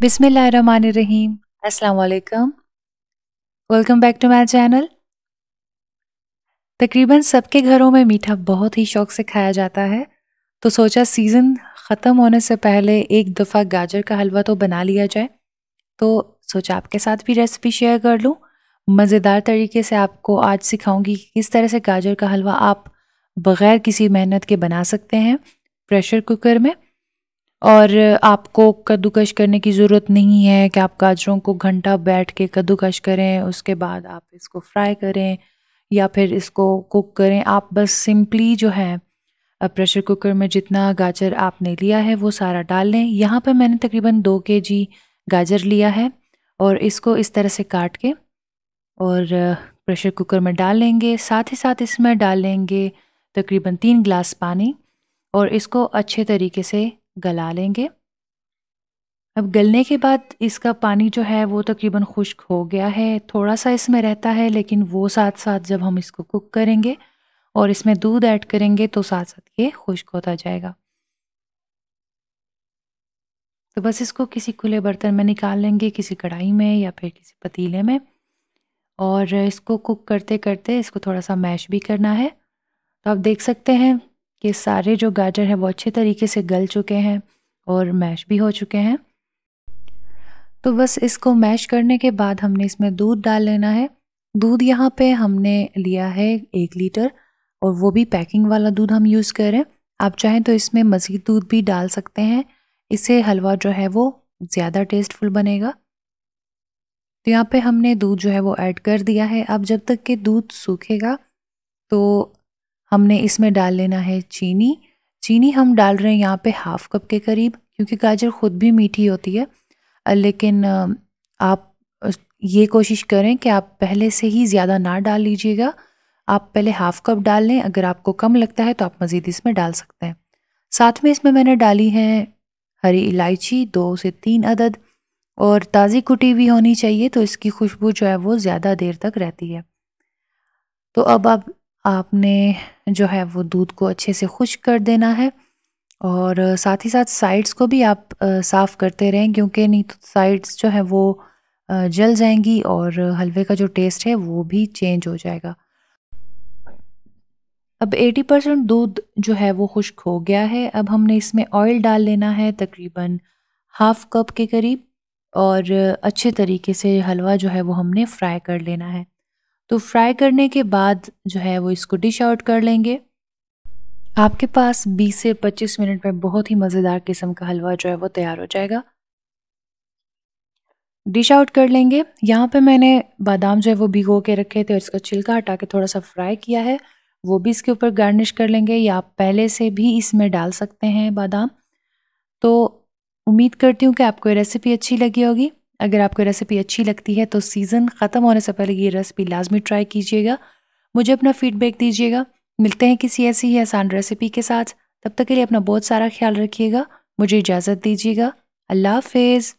बिसमीम अस्सलाम welcome back to my channel तकरीबन सबके घरों में मीठा बहुत ही शौक से खाया जाता है तो सोचा सीज़न ख़त्म होने से पहले एक दफ़ा गाजर का हलवा तो बना लिया जाए तो सोचा आपके साथ भी रेसिपी शेयर कर लूँ मज़ेदार तरीके से आपको आज सिखाऊंगी कि किस तरह से गाजर का हलवा आप बग़ैर किसी मेहनत के बना सकते हैं प्रेशर कुकर में और आपको कद्दूकश करने की ज़रूरत नहीं है कि आप गाजरों को घंटा बैठ के कद्दूकश करें उसके बाद आप इसको फ्राई करें या फिर इसको कुक करें आप बस सिंपली जो है प्रेशर कुकर में जितना गाजर आपने लिया है वो सारा डाल लें यहाँ पर मैंने तकरीबन दो के जी गाजर लिया है और इसको इस तरह से काट के और प्रेशर कुकर में डाल लेंगे साथ ही साथ इसमें डालेंगे तकरीबन तीन गिलास पानी और इसको अच्छे तरीके से गला लेंगे अब गलने के बाद इसका पानी जो है वो तकरीबन खुश्क हो गया है थोड़ा सा इसमें रहता है लेकिन वो साथ साथ जब हम इसको कुक करेंगे और इसमें दूध ऐड करेंगे तो साथ साथ ये खुश्क होता जाएगा तो बस इसको किसी खुले बर्तन में निकाल लेंगे किसी कढ़ाई में या फिर किसी पतीले में और इसको कुक करते करते इसको थोड़ा सा मैश भी करना है तो आप देख सकते हैं कि सारे जो गाजर हैं वो अच्छे तरीके से गल चुके हैं और मैश भी हो चुके हैं तो बस इसको मैश करने के बाद हमने इसमें दूध डाल लेना है दूध यहाँ पे हमने लिया है एक लीटर और वो भी पैकिंग वाला दूध हम यूज़ कर रहे हैं आप चाहें तो इसमें मज़ीद दूध भी डाल सकते हैं इससे हलवा जो है वो ज़्यादा टेस्टफुल बनेगा तो यहाँ पे हमने दूध जो है वो ऐड कर दिया है अब जब तक कि दूध सूखेगा तो हमने इसमें डाल लेना है चीनी चीनी हम डाल रहे हैं यहाँ पे हाफ कप के करीब क्योंकि गाजर ख़ुद भी मीठी होती है लेकिन आप ये कोशिश करें कि आप पहले से ही ज़्यादा ना डाल लीजिएगा आप पहले हाफ कप डाल लें अगर आपको कम लगता है तो आप मज़ीद इसमें डाल सकते हैं साथ में इसमें मैंने डाली है हरी इलायची दो से तीन अदद और ताज़ी कुटी हुई होनी चाहिए तो इसकी खुशबू जो है वो ज़्यादा देर तक रहती है तो अब आप आपने जो है वो दूध को अच्छे से खुश कर देना है और साथ ही साथ साइड्स को भी आप साफ़ करते रहें क्योंकि नहीं तो साइड्स जो है वो जल जाएंगी और हलवे का जो टेस्ट है वो भी चेंज हो जाएगा अब 80 परसेंट दूध जो है वो खुश्क हो गया है अब हमने इसमें ऑयल डाल लेना है तकरीबन हाफ़ कप के करीब और अच्छे तरीके से हलवा जो है वो हमने फ्राई कर लेना है तो फ्राई करने के बाद जो है वो इसको डिश आउट कर लेंगे आपके पास 20 से 25 मिनट में बहुत ही मज़ेदार किस्म का हलवा जो है वो तैयार हो जाएगा डिश आउट कर लेंगे यहाँ पे मैंने बादाम जो है वो भिगो के रखे थे और इसका छिलका हटा के थोड़ा सा फ्राई किया है वो भी इसके ऊपर गार्निश कर लेंगे या आप पहले से भी इसमें डाल सकते हैं बादाम तो उम्मीद करती हूँ कि आपको ये रेसिपी अच्छी लगी होगी अगर आपको रेसिपी अच्छी लगती है तो सीज़न ख़त्म होने से पहले ये रेसिपी लाजमी ट्राई कीजिएगा मुझे अपना फीडबैक दीजिएगा मिलते हैं किसी ऐसी ही आसान रेसिपी के साथ तब तक के लिए अपना बहुत सारा ख्याल रखिएगा मुझे इजाज़त दीजिएगा अल्लाह हाफिज़